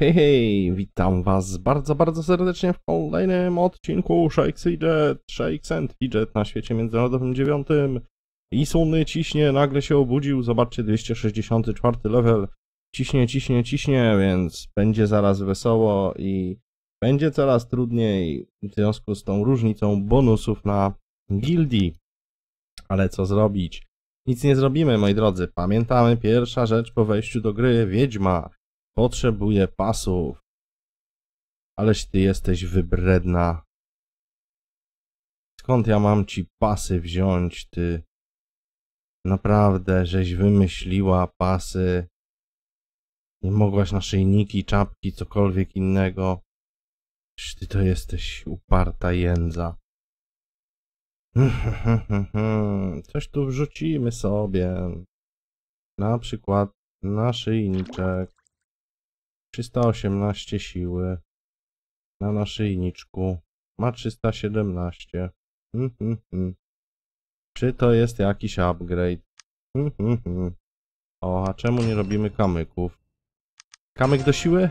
Hej, hej, witam was bardzo, bardzo serdecznie w kolejnym odcinku Shakes Jet, Shakes and Fidget na świecie międzynarodowym dziewiątym. I słony ciśnie, nagle się obudził, zobaczcie, 264 level. Ciśnie, ciśnie, ciśnie, więc będzie zaraz wesoło i będzie coraz trudniej w związku z tą różnicą bonusów na gildii. Ale co zrobić? Nic nie zrobimy, moi drodzy. Pamiętamy, pierwsza rzecz po wejściu do gry, Wiedźma. Potrzebuję pasów. Aleś ty jesteś wybredna. Skąd ja mam ci pasy wziąć, ty? Naprawdę, żeś wymyśliła pasy. Nie mogłaś na szyjniki, czapki, cokolwiek innego. Przecież ty to jesteś uparta jędza. Coś tu wrzucimy sobie. Na przykład naszyjniczek. 318 siły. Na naszyjniczku. Ma 317. Hmm, hmm, hmm. Czy to jest jakiś upgrade? Hmm, hmm, hmm. O, a czemu nie robimy kamyków? Kamyk do siły?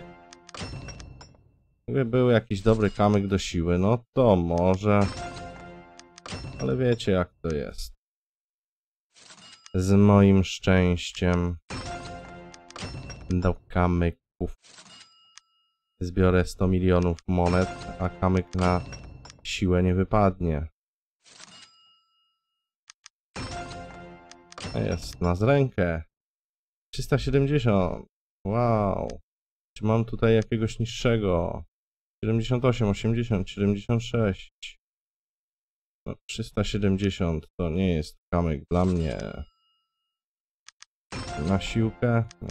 Gdyby był jakiś dobry kamyk do siły, no to może... Ale wiecie jak to jest. Z moim szczęściem. Do kamyk. Zbiorę 100 milionów monet, a kamyk na siłę nie wypadnie. Jest, na zrękę. 370. Wow. Czy mam tutaj jakiegoś niższego? 78, 80, 76. No, 370 to nie jest kamyk dla mnie. Na siłkę. No.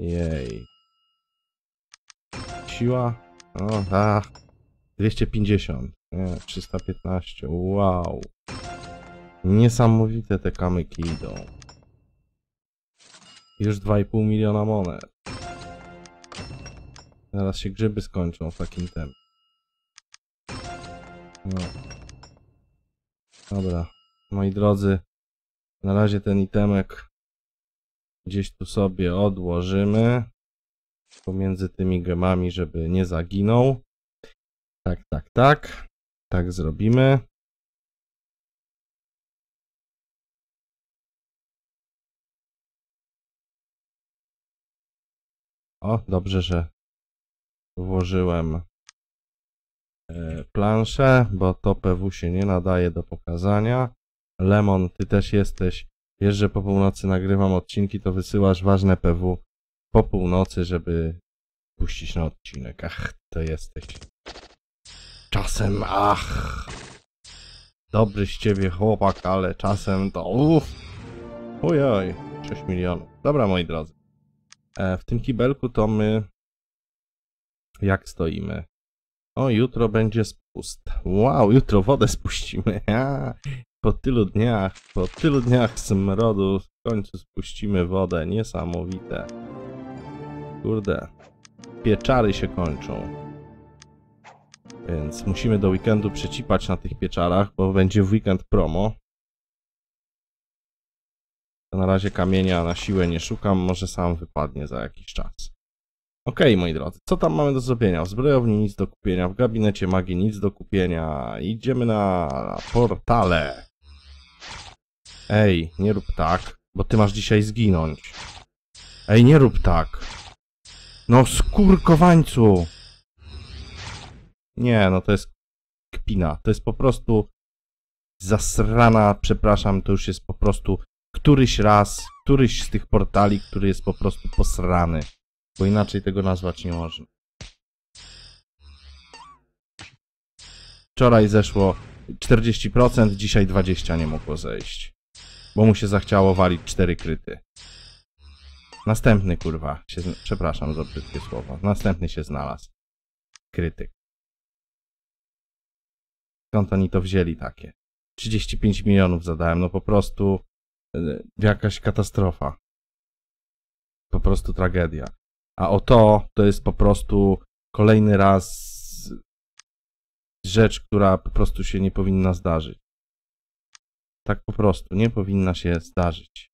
Jej. Siła? O, ach. 250. Nie, 315. Wow. Niesamowite te kamyki idą. Już 2,5 miliona monet. Zaraz się grzyby skończą w takim tempie. No. Dobra. Moi drodzy, na razie ten itemek Gdzieś tu sobie odłożymy pomiędzy tymi gemami, żeby nie zaginął. Tak, tak, tak. Tak zrobimy. O, dobrze, że włożyłem e, planszę, bo to PW się nie nadaje do pokazania. Lemon, ty też jesteś Wiesz, że po północy nagrywam odcinki, to wysyłasz ważne PW po północy, żeby puścić na odcinek. Ach, to jesteś. Czasem, ach. Dobry z ciebie chłopak, ale czasem to uff. Ojoj, 6 milionów. Dobra, moi drodzy. E, w tym kibelku to my... Jak stoimy? O, jutro będzie spust. Wow, jutro wodę spuścimy. po tylu dniach, po tylu dniach smrodu w końcu spuścimy wodę. Niesamowite. Kurde. Pieczary się kończą. Więc musimy do weekendu przecipać na tych pieczarach, bo będzie w weekend promo. Na razie kamienia na siłę nie szukam, może sam wypadnie za jakiś czas. Okej, okay, moi drodzy, co tam mamy do zrobienia? W zbrojowni nic do kupienia, w gabinecie magii nic do kupienia. Idziemy na portale. Ej, nie rób tak, bo ty masz dzisiaj zginąć. Ej, nie rób tak. No skurkowańcu! Nie, no to jest kpina. To jest po prostu zasrana, przepraszam, to już jest po prostu któryś raz, któryś z tych portali, który jest po prostu posrany. Bo inaczej tego nazwać nie można. Wczoraj zeszło 40%, dzisiaj 20% nie mogło zejść. Bo mu się zachciało walić cztery kryty. Następny, kurwa. Się, przepraszam za brzydkie słowo. Następny się znalazł. Krytyk. Skąd oni to wzięli takie? 35 milionów zadałem. No po prostu y, jakaś katastrofa. Po prostu tragedia. A o to, to jest po prostu kolejny raz rzecz, która po prostu się nie powinna zdarzyć. Tak po prostu nie powinna się zdarzyć.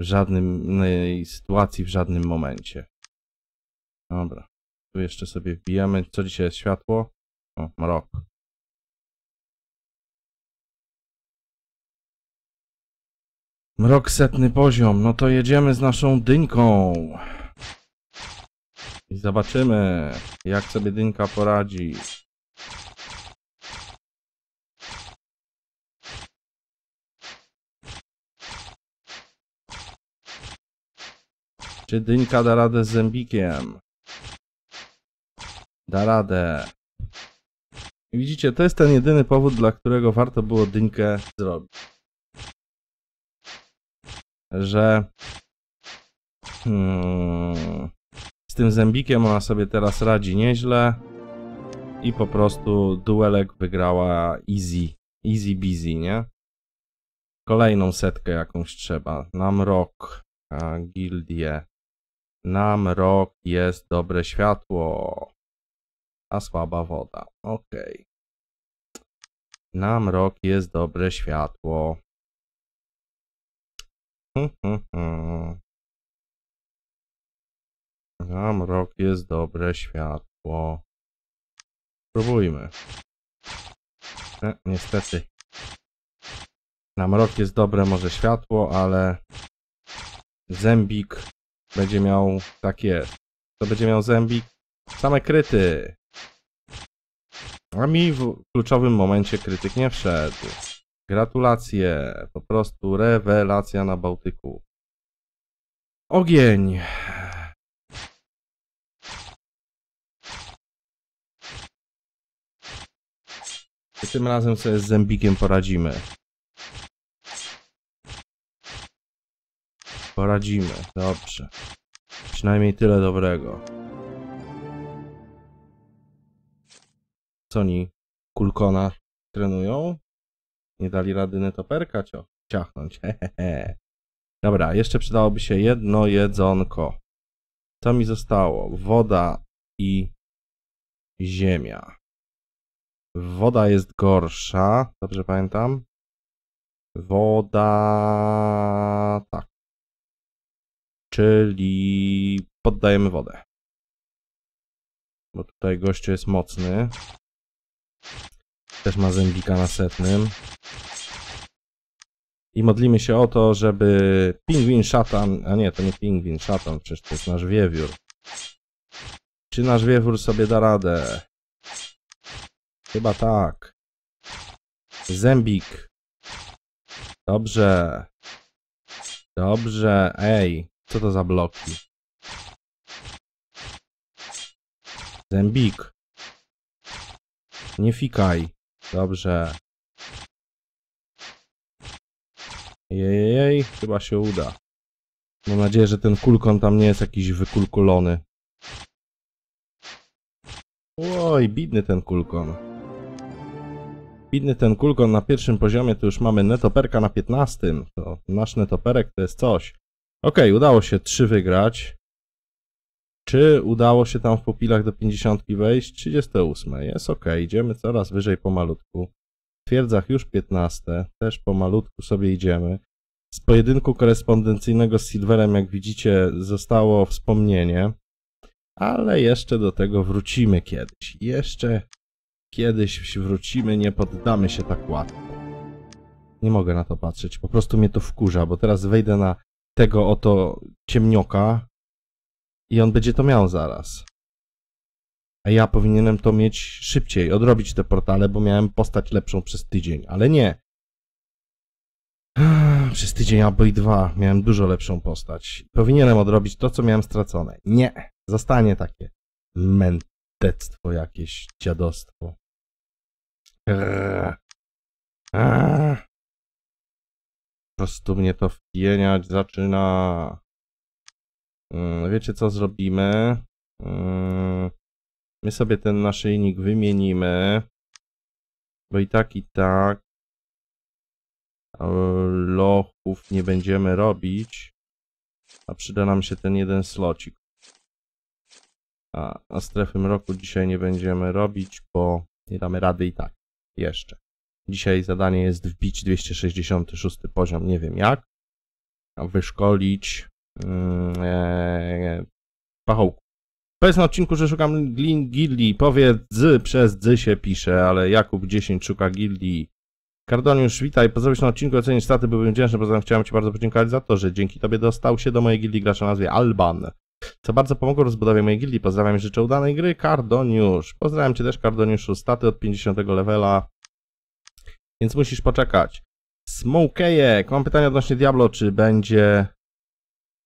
W żadnej sytuacji, w żadnym momencie. Dobra. Tu jeszcze sobie wbijamy. Co dzisiaj jest światło? O, mrok. Mrok setny poziom. No to jedziemy z naszą dyńką. I zobaczymy, jak sobie dynka poradzi. Czy dynka da radę z zębikiem? Da radę. Widzicie, to jest ten jedyny powód, dla którego warto było dynkę zrobić. Że hmm, z tym zębikiem ona sobie teraz radzi nieźle i po prostu duelek wygrała easy, easy busy, nie? Kolejną setkę jakąś trzeba. Nam rok, gildię. Na mrok jest dobre światło, a słaba woda. Ok. Na mrok jest dobre światło. Hmm, hmm, hmm. Na mrok jest dobre światło. Spróbujmy. E, niestety. Na mrok jest dobre może światło, ale zębik będzie miał, tak jest, to będzie miał zębik, same kryty. A mi w kluczowym momencie krytyk nie wszedł. Gratulacje, po prostu rewelacja na Bałtyku. Ogień. Tym razem sobie z zębikiem poradzimy. Poradzimy, dobrze. Przynajmniej tyle dobrego. Co oni kulkona trenują? Nie dali rady netoperka cio ciachnąć. Hehehe. Dobra, jeszcze przydałoby się jedno jedzonko. Co mi zostało? Woda i ziemia. Woda jest gorsza, dobrze pamiętam. Woda... tak czyli poddajemy wodę. Bo tutaj gościu jest mocny. Też ma zębika na setnym. I modlimy się o to, żeby pingwin szatan, a nie, to nie pingwin szatan, przecież to jest nasz wiewiór. Czy nasz wiewiór sobie da radę? Chyba tak. Zębik. Dobrze. Dobrze, ej. Co to za bloki? Zębik. Nie fikaj. Dobrze. Jejej, chyba się uda. Mam nadzieję, że ten kulkon tam nie jest jakiś wykulkulony. Oj, bidny ten kulkon. Bidny ten kulkon na pierwszym poziomie, to już mamy netoperka na 15. To nasz netoperek to jest coś. Ok, udało się 3 wygrać. Czy udało się tam w popilach do 50 wejść? 38. Jest ok, idziemy coraz wyżej pomalutku. W twierdzach już 15, też po malutku sobie idziemy. Z pojedynku korespondencyjnego z Silverem, jak widzicie, zostało wspomnienie, ale jeszcze do tego wrócimy kiedyś. Jeszcze kiedyś wrócimy, nie poddamy się tak łatwo. Nie mogę na to patrzeć, po prostu mnie to wkurza, bo teraz wejdę na tego oto ciemnioka i on będzie to miał zaraz. A ja powinienem to mieć szybciej, odrobić te portale, bo miałem postać lepszą przez tydzień, ale nie. Przez tydzień albo i dwa miałem dużo lepszą postać. Powinienem odrobić to, co miałem stracone. Nie, zostanie takie mętectwo jakieś, dziadostwo. Eee. Eee prostu mnie to wpieniać zaczyna. Mm, wiecie co zrobimy? Mm, my sobie ten naszyjnik wymienimy, bo i tak i tak e, lochów nie będziemy robić, a przyda nam się ten jeden slocik. A, a strefy mroku dzisiaj nie będziemy robić, bo nie damy rady i tak. Jeszcze. Dzisiaj zadanie jest wbić 266 poziom, nie wiem jak, wyszkolić yy, pachołku. Powiedz na odcinku, że szukam gildii. Powiedz przez dzy się pisze, ale Jakub 10 szuka gildii. Kardoniusz, witaj. Pozdrowisz na odcinku, ocenisz staty, byłbym wdzięczny. Poza tym chciałem Ci bardzo podziękować za to, że dzięki Tobie dostał się do mojej gildii gracza o nazwie Alban. Co bardzo pomogło rozbudowie mojej gildii. Pozdrawiam i życzę udanej gry. Kardoniusz. Pozdrawiam Cię też, Kardoniuszu. Staty od 50 levela więc musisz poczekać. Smokejek, mam pytanie odnośnie Diablo, czy będzie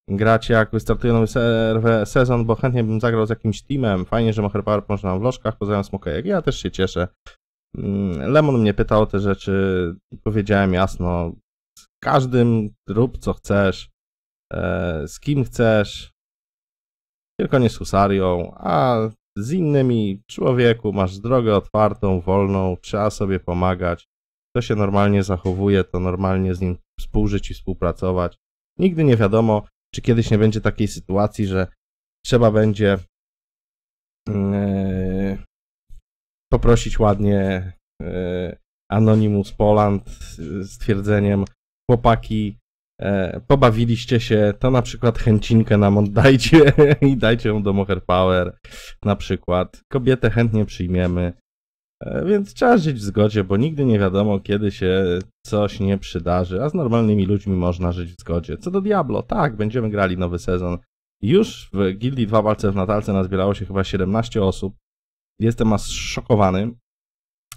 grać jak wystartuje nowy serwe, sezon, bo chętnie bym zagrał z jakimś teamem. Fajnie, że Macherpower pomoże nam w lożkach, pozdrawiam Smokejek, ja też się cieszę. Mm, Lemon mnie pytał o te rzeczy, powiedziałem jasno, z każdym rób co chcesz, e, z kim chcesz, tylko nie z Husarią, a z innymi człowieku masz drogę otwartą, wolną, trzeba sobie pomagać. Kto się normalnie zachowuje, to normalnie z nim współżyć i współpracować. Nigdy nie wiadomo, czy kiedyś nie będzie takiej sytuacji, że trzeba będzie yy, poprosić ładnie yy, Anonymous Poland z twierdzeniem, chłopaki, e, pobawiliście się, to na przykład chęcinkę nam oddajcie i dajcie ją do Moher Power na przykład. Kobietę chętnie przyjmiemy, E, więc trzeba żyć w zgodzie, bo nigdy nie wiadomo, kiedy się coś nie przydarzy, a z normalnymi ludźmi można żyć w zgodzie. Co do Diablo, tak, będziemy grali nowy sezon. Już w Gildii 2 Walce w Natalce nazbierało się chyba 17 osób. Jestem aż szokowany.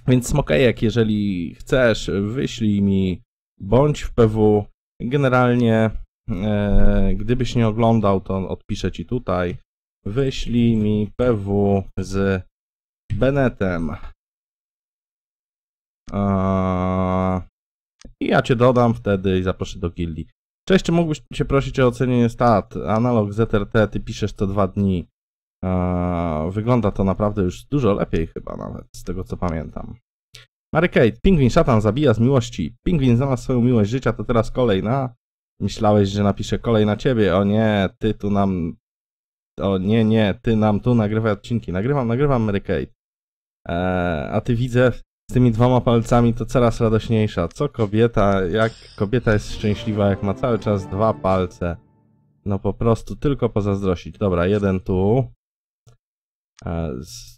Więc Smokejek, jeżeli chcesz, wyślij mi, bądź w PW. Generalnie, e, gdybyś nie oglądał, to odpiszę ci tutaj. Wyślij mi PW z Benetem. Eee, I ja cię dodam wtedy i zaproszę do gildii. Cześć, czy mógłbyś się prosić o ocenienie stat? Analog ZRT, ty piszesz co dwa dni. Eee, wygląda to naprawdę już dużo lepiej chyba nawet, z tego co pamiętam. Mary Kate, pingwin szatan zabija z miłości. Pingwin znalazł swoją miłość życia, to teraz kolej na... Myślałeś, że napiszę kolej na ciebie. O nie, ty tu nam... O nie, nie, ty nam tu nagrywaj odcinki. Nagrywam, nagrywam Mary Kate. Eee, a ty widzę, z tymi dwoma palcami to coraz radośniejsza. Co kobieta, jak kobieta jest szczęśliwa, jak ma cały czas dwa palce. No po prostu tylko pozazdrościć. Dobra, jeden tu. E,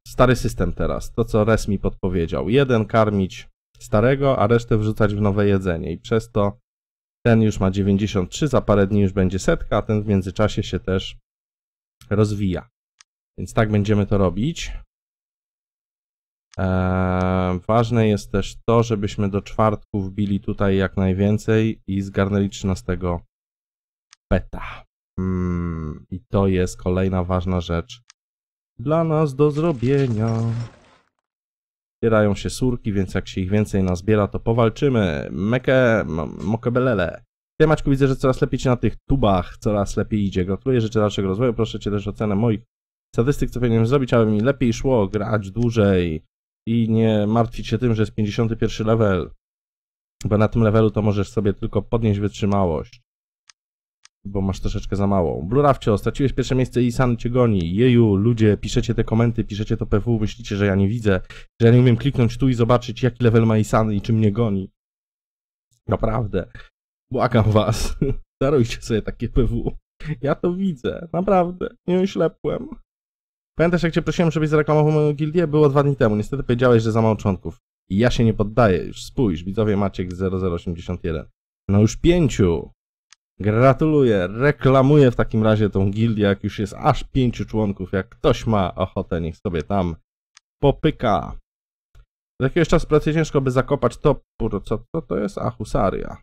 stary system teraz, to co Res mi podpowiedział. Jeden karmić starego, a resztę wrzucać w nowe jedzenie i przez to ten już ma 93, za parę dni już będzie setka, a ten w międzyczasie się też rozwija. Więc tak będziemy to robić. Eee, ważne jest też to, żebyśmy do czwartku wbili tutaj jak najwięcej i zgarnęli 13 beta. Mm, I to jest kolejna ważna rzecz dla nas do zrobienia. Zbierają się surki, więc jak się ich więcej nazbiera, to powalczymy. Meke, mokebelele. Ja Maćku widzę, że coraz lepiej ci na tych tubach, coraz lepiej idzie. Gratuluję, życzę dalszego rozwoju. Proszę cię też o cenę moich statystyk, co powinienem zrobić, aby mi lepiej szło, grać dłużej i nie martwić się tym, że jest 51 level, bo na tym levelu to możesz sobie tylko podnieść wytrzymałość, bo masz troszeczkę za mało. Blurawcio, straciłeś pierwsze miejsce i San cię goni. Jeju, ludzie, piszecie te komenty, piszecie to PW, myślicie, że ja nie widzę, że ja nie umiem kliknąć tu i zobaczyć, jaki level ma Isan i czy mnie goni. Naprawdę. Błagam was, darujcie sobie takie PW. Ja to widzę, naprawdę, nie oślepłem. Pamiętasz, jak cię prosiłem, żebyś zreklamował moją gildię? Było dwa dni temu. Niestety powiedziałeś, że za mało członków. I ja się nie poddaję. Już spójrz, widzowie Maciek 0081. No już pięciu. Gratuluję. Reklamuję w takim razie tą gildię, jak już jest aż pięciu członków. Jak ktoś ma ochotę, niech sobie tam popyka. Z jakiegoś czasu pracy ciężko, by zakopać to... Co, co to jest? A, husaria.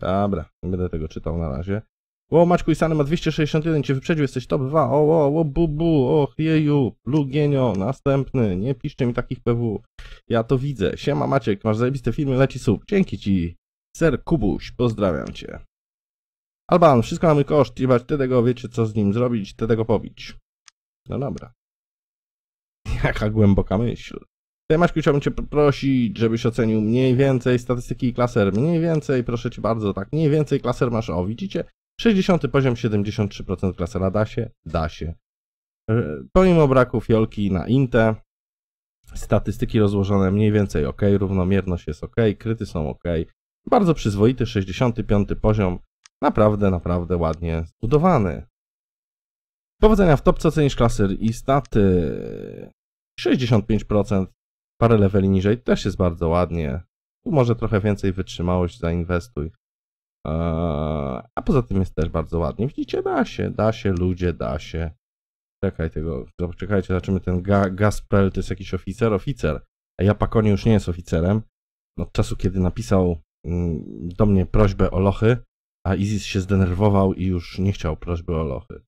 Dobra, nie będę tego czytał na razie. Ło, Maćku Sany ma 261, cię wyprzedził, jesteś top 2. O, o, o, bu, bu, och, jeju, lugienio, następny. Nie piszcie mi takich PW. Ja to widzę. Siema Maciek, masz zajebiste filmy, leci sub. Dzięki ci. Ser Kubuś, pozdrawiam cię. Alban, wszystko na mój koszt, jebać tego wiecie co z nim zrobić, tego pobić. No dobra. Jaka głęboka myśl. Tutaj Maćku chciałbym Cię prosić, żebyś ocenił mniej więcej statystyki klaser. Mniej więcej, proszę Cię bardzo, tak, mniej więcej klaser masz, o widzicie? 60 poziom 73% klasa na DASie, się e, Pomimo braku fiolki na Inte, statystyki rozłożone mniej więcej ok, równomierność jest ok, kryty są ok. Bardzo przyzwoity 65 poziom, naprawdę, naprawdę ładnie zbudowany. Powodzenia w topce ocenisz klasy i staty 65%, parę leveli niżej też jest bardzo ładnie. Tu może trochę więcej wytrzymałość zainwestuj. Eee, a poza tym jest też bardzo ładnie. Widzicie, da się, da się, ludzie, da się. Czekaj tego, czekajcie, zobaczymy ten ga, Gaspel, to jest jakiś oficer, oficer. A ja Pakonie już nie jest oficerem. No, od czasu, kiedy napisał mm, do mnie prośbę o lochy, a Izis się zdenerwował i już nie chciał prośby o lochy.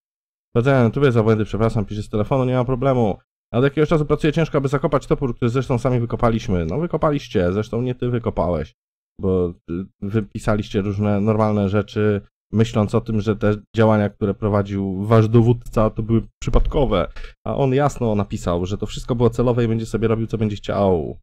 Sprawdzałem tu YouTube za błędy, przepraszam, piszę z telefonu, nie ma problemu. A od jakiegoś czasu pracuję ciężko, aby zakopać topór, który zresztą sami wykopaliśmy. No wykopaliście, zresztą nie ty wykopałeś bo y, wypisaliście różne normalne rzeczy, myśląc o tym, że te działania, które prowadził wasz dowódca, to były przypadkowe. A on jasno napisał, że to wszystko było celowe i będzie sobie robił, co będzie chciał.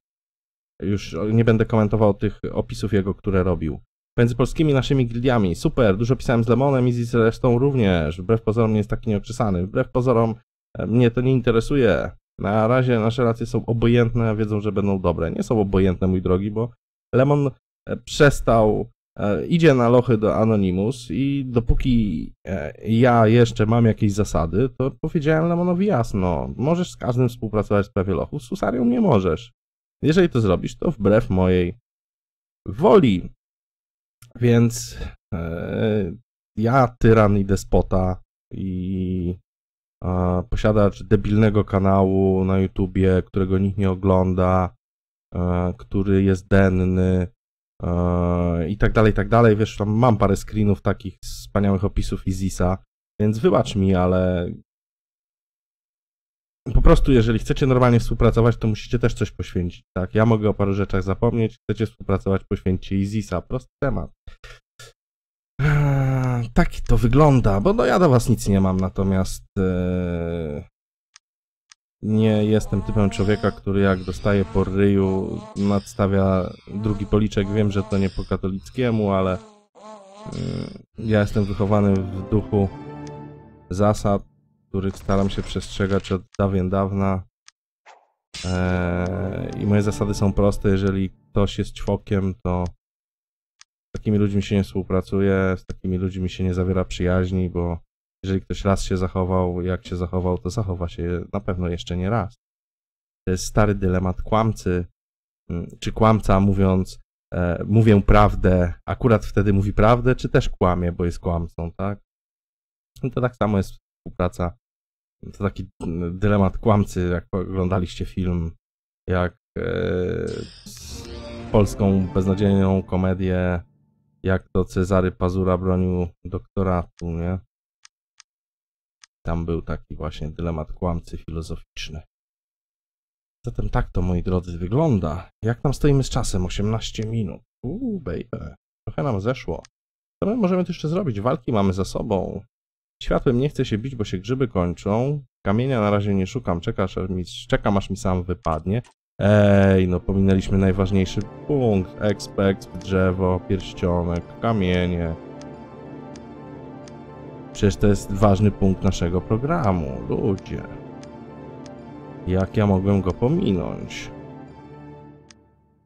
Już nie będę komentował tych opisów jego, które robił. Między polskimi naszymi gildiami, super, dużo pisałem z Lemonem i zresztą również, wbrew pozorom nie jest taki nieokrzesany, wbrew pozorom e, mnie to nie interesuje. Na razie nasze racje są obojętne, wiedzą, że będą dobre. Nie są obojętne, mój drogi, bo Lemon E, przestał, e, idzie na lochy do Anonymous i dopóki e, ja jeszcze mam jakieś zasady, to powiedziałem Lemonowi jasno, możesz z każdym współpracować w sprawie lochu, z Susarią nie możesz. Jeżeli to zrobisz, to wbrew mojej woli. Więc ja, tyran i despota i yy, posiadacz debilnego kanału na YouTubie, którego nikt nie ogląda, który jest denny, Eee, i tak dalej, i tak dalej. Wiesz, tam mam parę screenów takich wspaniałych opisów Izisa, więc wybacz mi, ale po prostu jeżeli chcecie normalnie współpracować, to musicie też coś poświęcić, tak? Ja mogę o paru rzeczach zapomnieć, chcecie współpracować, poświęćcie Izisa, prosty temat. Eee, tak to wygląda, bo no ja do was nic nie mam, natomiast eee, nie jestem typem człowieka, który jak dostaje po ryju, nadstawia drugi policzek. Wiem, że to nie po katolickiemu, ale mm, ja jestem wychowany w duchu zasad, których staram się przestrzegać od dawien dawna. Eee, I moje zasady są proste. Jeżeli ktoś jest czwokiem, to z takimi ludźmi się nie współpracuje, z takimi ludźmi się nie zawiera przyjaźni, bo jeżeli ktoś raz się zachował, jak się zachował, to zachowa się na pewno jeszcze nie raz. To jest stary dylemat kłamcy, mm, czy kłamca mówiąc, e, mówię prawdę, akurat wtedy mówi prawdę, czy też kłamie, bo jest kłamcą, tak? I no to tak samo jest współpraca. To taki mm, dylemat kłamcy, jak oglądaliście film, jak e, polską beznadziejną komedię, jak to Cezary Pazura bronił doktoratu, nie? tam był taki właśnie dylemat kłamcy filozoficzny. Zatem tak to, moi drodzy, wygląda. Jak nam stoimy z czasem? 18 minut. Uuu, baby. Trochę nam zeszło. Co my możemy tu jeszcze zrobić? Walki mamy za sobą. Światłem nie chcę się bić, bo się grzyby kończą. Kamienia na razie nie szukam. Czekasz, aż mi, czekam, aż mi sam wypadnie. Ej, no pominęliśmy najważniejszy punkt. Expect, drzewo, pierścionek, kamienie. Przecież to jest ważny punkt naszego programu, ludzie. Jak ja mogłem go pominąć?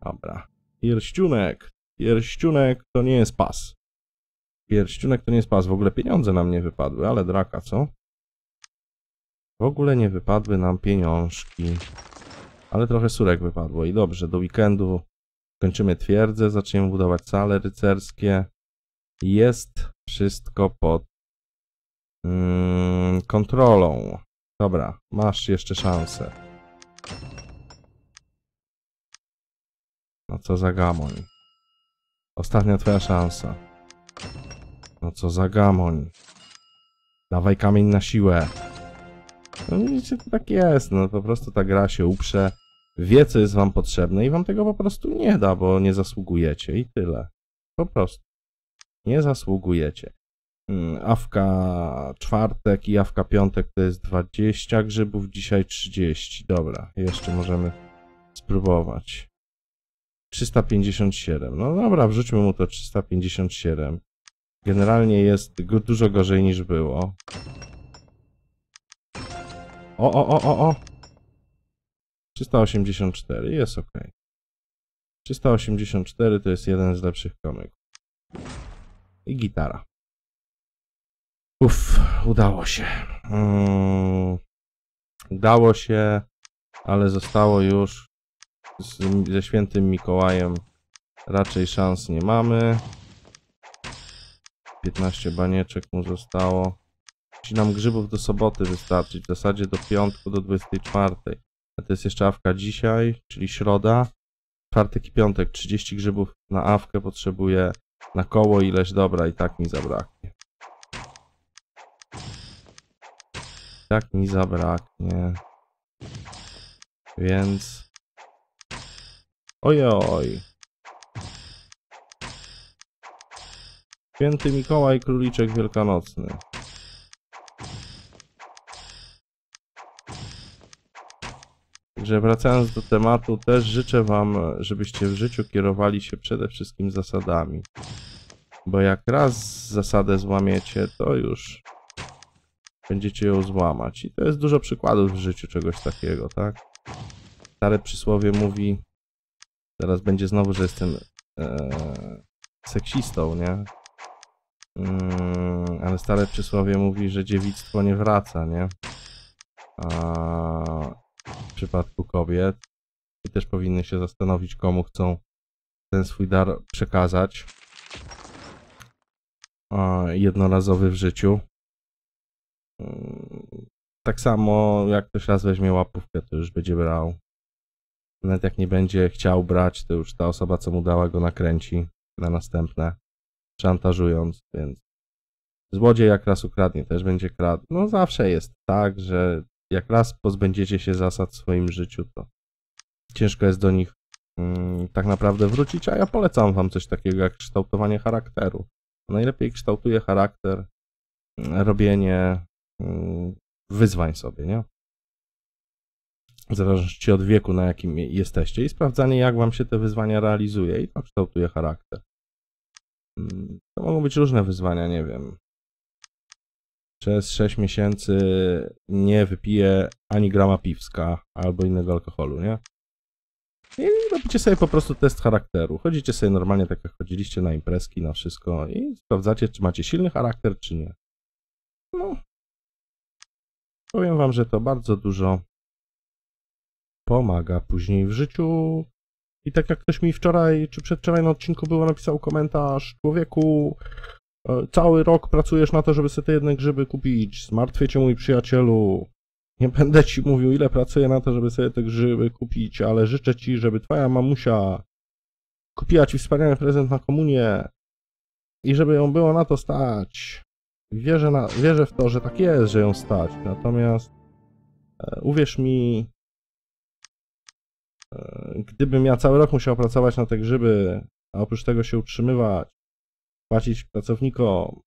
Dobra. Pierścionek. Pierścionek to nie jest pas. Pierścionek to nie jest pas. W ogóle pieniądze nam nie wypadły, ale draka, co? W ogóle nie wypadły nam pieniążki. Ale trochę surek wypadło. I dobrze, do weekendu kończymy twierdzę, zaczniemy budować sale rycerskie. Jest wszystko pod Mm, kontrolą. Dobra, masz jeszcze szansę. No co za gamoń. Ostatnia twoja szansa. No co za gamoń. Dawaj kamień na siłę. No widzicie, to tak jest. No po prostu ta gra się uprze. Wie, co jest wam potrzebne i wam tego po prostu nie da, bo nie zasługujecie i tyle. Po prostu. Nie zasługujecie. Mm, awka czwartek i awka piątek to jest 20 grzybów, dzisiaj 30. Dobra, jeszcze możemy spróbować. 357. No dobra, wrzućmy mu to 357. Generalnie jest dużo gorzej niż było. O, o, o, o, o! 384, jest ok. 384 to jest jeden z lepszych komików I gitara. Uff, udało się. Um, udało się, ale zostało już z, ze świętym Mikołajem. Raczej szans nie mamy. 15 banieczek mu zostało. Musi nam grzybów do soboty wystarczyć, w zasadzie do piątku, do 24. A to jest jeszcze awka dzisiaj, czyli środa. Czwartek i piątek, 30 grzybów na awkę potrzebuję na koło ileś dobra i tak mi zabraknie. tak mi zabraknie. Więc... Ojoj. Święty Mikołaj, króliczek wielkanocny. Także wracając do tematu, też życzę Wam, żebyście w życiu kierowali się przede wszystkim zasadami. Bo jak raz zasadę złamiecie, to już będziecie ją złamać. I to jest dużo przykładów w życiu czegoś takiego, tak? Stare przysłowie mówi, teraz będzie znowu, że jestem e, seksistą, nie? Mm, ale stare przysłowie mówi, że dziewictwo nie wraca, nie? A w przypadku kobiet i też powinny się zastanowić, komu chcą ten swój dar przekazać. jednorazowy w życiu. Tak samo jak ktoś raz weźmie łapówkę, to już będzie brał. Nawet jak nie będzie chciał brać, to już ta osoba, co mu dała, go nakręci na następne, szantażując, więc złodziej jak raz ukradnie, też będzie kradł. No zawsze jest tak, że jak raz pozbędziecie się zasad w swoim życiu, to ciężko jest do nich mm, tak naprawdę wrócić, a ja polecam wam coś takiego jak kształtowanie charakteru. Najlepiej kształtuje charakter mm, robienie Y, wyzwań sobie, nie? W zależności od wieku, na jakim jesteście i sprawdzanie, jak wam się te wyzwania realizuje i to kształtuje charakter. Mm, to mogą być różne wyzwania, nie wiem. Przez 6 miesięcy nie wypiję ani grama piwska albo innego alkoholu, nie? I robicie sobie po prostu test charakteru. Chodzicie sobie normalnie tak jak chodziliście na imprezki, na wszystko i sprawdzacie, czy macie silny charakter, czy nie. No, Powiem Wam, że to bardzo dużo pomaga później w życiu. I tak jak ktoś mi wczoraj czy przedwczoraj na odcinku było napisał komentarz, człowieku, e, cały rok pracujesz na to, żeby sobie te jedne grzyby kupić, zmartwię cię mój przyjacielu. Nie będę ci mówił, ile pracuję na to, żeby sobie te grzyby kupić, ale życzę ci, żeby twoja mamusia kupiła ci wspaniały prezent na komunię i żeby ją było na to stać wierzę, na, wierzę w to, że tak jest, że ją stać. Natomiast e, uwierz mi, e, gdybym ja cały rok musiał pracować na te grzyby, a oprócz tego się utrzymywać, płacić pracownikom,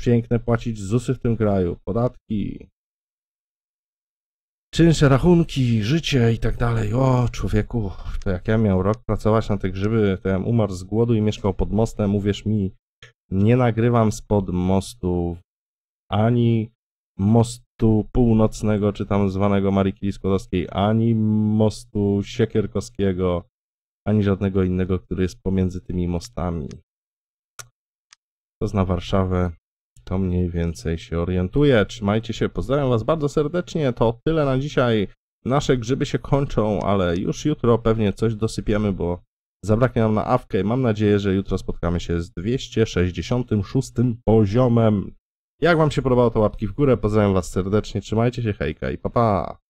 piękne płacić ZUSy w tym kraju, podatki, czynsze, rachunki, życie i tak dalej. O, człowieku, to jak ja miał rok pracować na te grzyby, to ja umarł z głodu i mieszkał pod mostem, uwierz mi, nie nagrywam spod mostu ani mostu północnego, czy tam zwanego Marii Kili-Skłodowskiej, ani mostu Siekierkowskiego, ani żadnego innego, który jest pomiędzy tymi mostami. To zna Warszawę, to mniej więcej się orientuje. Trzymajcie się, pozdrawiam Was bardzo serdecznie. To tyle na dzisiaj. Nasze grzyby się kończą, ale już jutro pewnie coś dosypiemy, bo Zabraknie nam na awkę i mam nadzieję, że jutro spotkamy się z 266 poziomem. Jak Wam się podobało, to łapki w górę. Pozdrawiam Was serdecznie, trzymajcie się, hejka i papa. Pa.